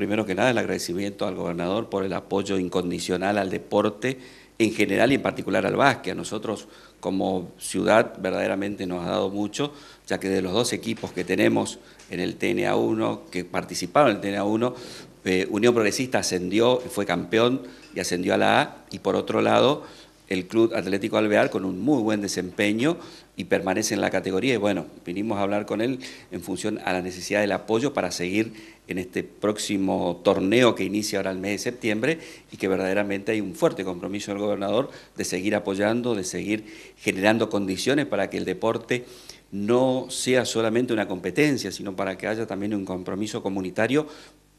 primero que nada el agradecimiento al gobernador por el apoyo incondicional al deporte en general y en particular al básquet. A nosotros como ciudad verdaderamente nos ha dado mucho, ya que de los dos equipos que tenemos en el TNA1, que participaron en el TNA1, eh, Unión Progresista ascendió, fue campeón y ascendió a la A, y por otro lado, el Club Atlético Alvear con un muy buen desempeño y permanece en la categoría. Y bueno, vinimos a hablar con él en función a la necesidad del apoyo para seguir en este próximo torneo que inicia ahora el mes de septiembre y que verdaderamente hay un fuerte compromiso del gobernador de seguir apoyando, de seguir generando condiciones para que el deporte no sea solamente una competencia, sino para que haya también un compromiso comunitario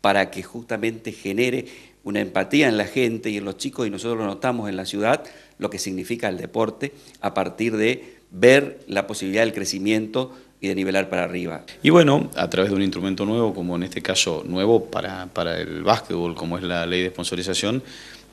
para que justamente genere una empatía en la gente y en los chicos, y nosotros lo notamos en la ciudad, lo que significa el deporte a partir de ver la posibilidad del crecimiento y de nivelar para arriba. Y bueno, a través de un instrumento nuevo, como en este caso nuevo para, para el básquetbol, como es la ley de sponsorización,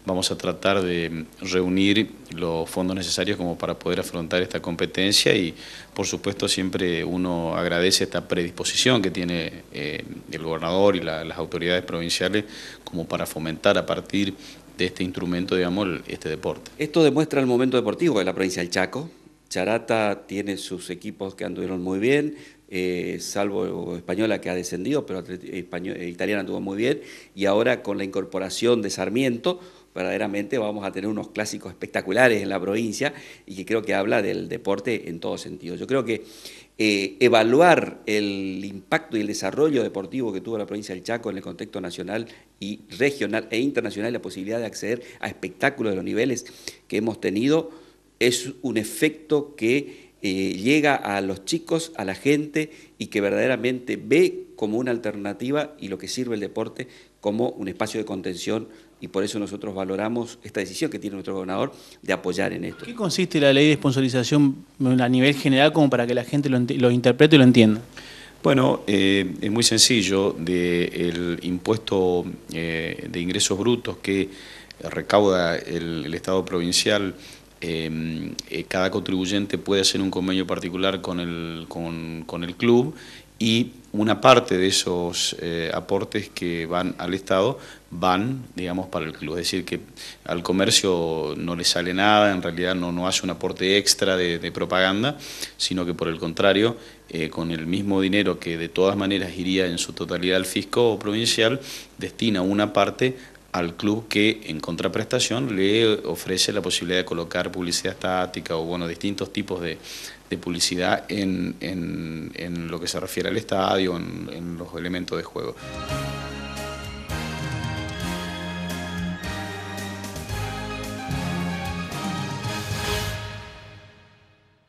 vamos a tratar de reunir los fondos necesarios como para poder afrontar esta competencia y por supuesto siempre uno agradece esta predisposición que tiene eh, el gobernador y las autoridades provinciales como para fomentar a partir de este instrumento, digamos, este deporte. Esto demuestra el momento deportivo de la provincia del Chaco. Charata tiene sus equipos que anduvieron muy bien, eh, salvo Española que ha descendido, pero eh, Italiana anduvo muy bien, y ahora con la incorporación de Sarmiento, verdaderamente vamos a tener unos clásicos espectaculares en la provincia y que creo que habla del deporte en todo sentido. Yo creo que eh, evaluar el impacto y el desarrollo deportivo que tuvo la provincia del Chaco en el contexto nacional y regional e internacional, la posibilidad de acceder a espectáculos de los niveles que hemos tenido, es un efecto que eh, llega a los chicos, a la gente y que verdaderamente ve como una alternativa y lo que sirve el deporte como un espacio de contención y por eso nosotros valoramos esta decisión que tiene nuestro gobernador de apoyar en esto. ¿Qué consiste la ley de sponsorización a nivel general como para que la gente lo, interprete y lo entienda? Bueno, eh, es muy sencillo, del impuesto eh, de ingresos brutos que recauda el, Estado provincial, eh, cada contribuyente puede hacer un convenio particular con con, con el club y una parte de esos eh, aportes que van al Estado van, digamos, para el club. Es decir, que al comercio no le sale nada, en realidad no, no hace un aporte extra de, propaganda, sino que por el contrario, eh, con el mismo dinero que de todas maneras iría en su totalidad al fisco provincial, destina una parte al club que en contraprestación le ofrece la posibilidad de colocar publicidad estática o bueno, distintos tipos de, publicidad en, lo que se refiere al estadio, en los elementos de juego.